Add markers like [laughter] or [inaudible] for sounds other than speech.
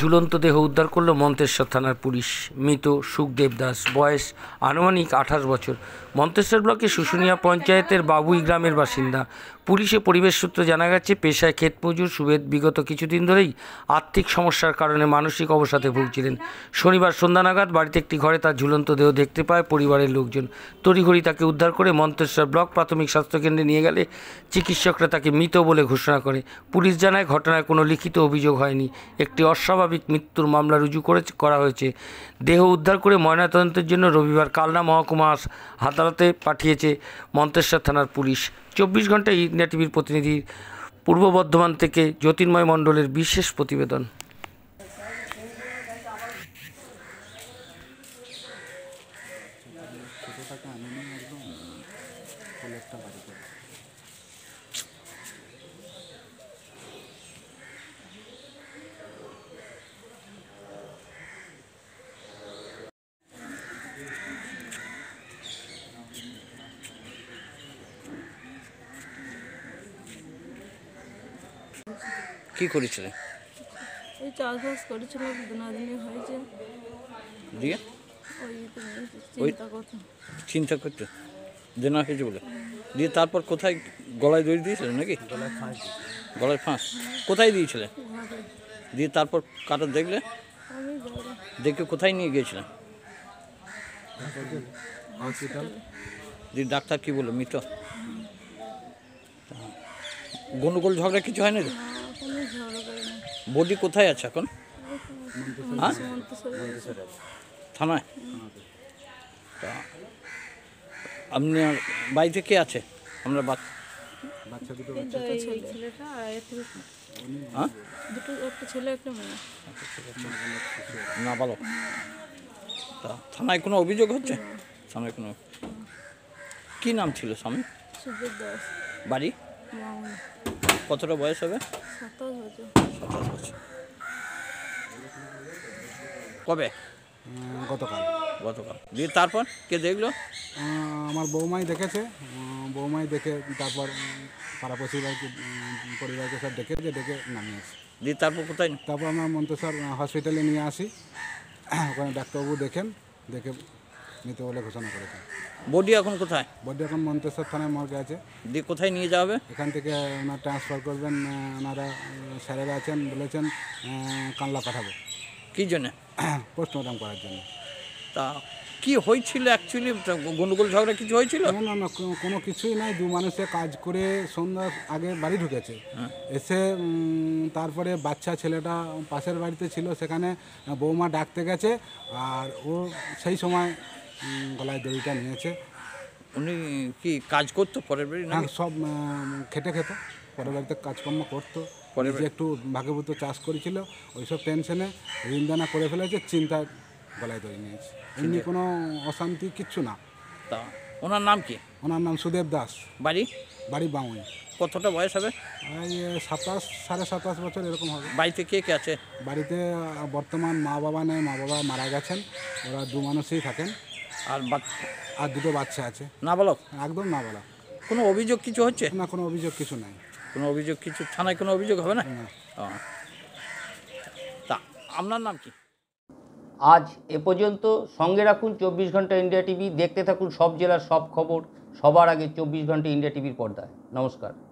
ঝুলন্ত দেহ উদ্ধার করল মন্তেশ্বর থানার পুলিশ মৃত সুখদেব দাস বয়স আনুমানিক আঠাশ বছর মন্তেশ্বর ব্লকে শুশুনিয়া পঞ্চায়েতের বাবুই গ্রামের বাসিন্দা পুলিশে পরিবেশ সূত্রে জানা গেছে পেশায় ক্ষেতমজুর সুবেদ বিগত কিছুদিন ধরেই আর্থিক সমস্যার কারণে মানসিক অবসাদে ভুগছিলেন শনিবার সন্ধ্যা নাগাদ বাড়িতে একটি ঘরে তার ঝুলন্ত দেহ দেখতে পায় পরিবারের লোকজন তড়িঘড়ি তাকে উদ্ধার করে মন্তেশ্বর ব্লক প্রাথমিক স্বাস্থ্যকেন্দ্রে নিয়ে গেলে চিকিৎসকরা তাকে মৃত বলে ঘোষণা করে পুলিশ জানায় ঘটনায় কোনো লিখিত অভিযোগ হয়নি একটি অস্ব অস্বাভাবিক মৃত্যুর মামলা রুজু করে করা হয়েছে দেহ উদ্ধার করে ময়নাতদন্তের জন্য রবিবার কালনা মহকুমা আদালতে পাঠিয়েছে মন্তেশ্বর থানার পুলিশ চব্বিশ ঘন্টা ইন্ডিয়া টিভির প্রতিনিধি পূর্ব বর্ধমান থেকে জ্যোতির্ময় মণ্ডলের বিশেষ প্রতিবেদন বাড়ি কি করেছিলেন এই চাষবাস করেছিলাম দিনাদিনে হয়েছে দিয়ে চিন্তা করতে দেনা হয়েছে বলে দিয়ে তারপর কোথায় গলায় দড়ি দিয়েছিলেন নাকি গলায় ফাঁস গলায় ফাঁস কোথায় দিয়েছিলেন দিয়ে তারপর কাটা দেখলে দেখে কোথায় নিয়ে গিয়েছিলেন দিয়ে ডাক্তার কি বললো মৃত গন্ডগোল ঝগড়া কিছু হয় না বডি কোথায় আছে এখন হ্যাঁ? থানায় তা আপনার বাড়িতে কে আছে আমরা বাচ্চা দুটো বাচ্চা হ্যাঁ? দুটো একটা ছেলে একটা না ভালো তা থানায় কোনো অভিযোগ হচ্ছে থানায় কোনো কী নাম ছিল স্বামী বাড়ি কতটা বয়স হবে কবে গতকাল গতকাল দিয়ে তারপর কে দেখলো আমার বৌমাই দেখেছে বৌমাই দেখে তারপর পাড়া পরিবারকে পরিবারকে সব ডেকে যে ডেকে নামিয়েছে দিয়ে তারপর কোথায় তারপর আমার মন্তেশ্বর হসপিটালে নিয়ে আসি ওখানে ডাক্তারবাবু দেখেন দেখে নিতে বলে ঘোষণা করেছে বডি এখন কোথায় বডি এখন মন্তেশ্বর থানায় মর্গে আছে দিয়ে কোথায় নিয়ে যাবে এখান থেকে ওনার ট্রান্সফার করবেন ওনারা স্যারেরা আছেন বলেছেন কানলা পাঠাবো কী জন্যে পোস্টমর্টম [clears throat] করার জন্য তা কি হয়েছিল অ্যাকচুয়ালি গন্ডগোল ঝগড়া কিছু হয়েছিল না না না কোনো কিছুই নাই দু মানুষে কাজ করে সন্ধ্যা আগে বাড়ি ঢুকেছে হ্যাঁ। এসে তারপরে বাচ্চা ছেলেটা পাশের বাড়িতে ছিল সেখানে বৌমা ডাকতে গেছে আর ও সেই সময় গলায় দড়িটা নিয়েছে উনি কি কাজ করতো পরের বাড়ি না হ্যাঁ, সব খেটে খেতো পরের বাড়িতে কাজকর্ম করতো পরে একটু ভাগেভূত চাষ করেছিল ওইসব টেনশনে ঋণদানা করে ফেলেছে চিন্তা গলায় দড়ি নিয়েছে এমনি কোনো অশান্তি কিচ্ছু না তা ওনার নাম কি ওনার নাম সুদেব দাস বাড়ি বাড়ি বাউই কতটা বয়স হবে সাতাশ সাড়ে সাতাশ বছর এরকম হবে বাড়িতে কে কে আছে বাড়িতে বর্তমান মা বাবা নেই মা বাবা মারা গেছেন ওরা দু মানুষই থাকেন আর আর দুটো বাচ্চা আছে না বলো একদম না বলা কোনো অভিযোগ কিছু হচ্ছে না কোনো অভিযোগ কিছু নাই কোনো অভিযোগ কিছু থানায় কোনো অভিযোগ হবে না তা আপনার নাম কি আজ এ পর্যন্ত সঙ্গে রাখুন চব্বিশ ঘন্টা ইন্ডিয়া টিভি দেখতে থাকুন সব জেলার সব খবর সবার আগে চব্বিশ ঘন্টা ইন্ডিয়া টিভির পর্দায় নমস্কার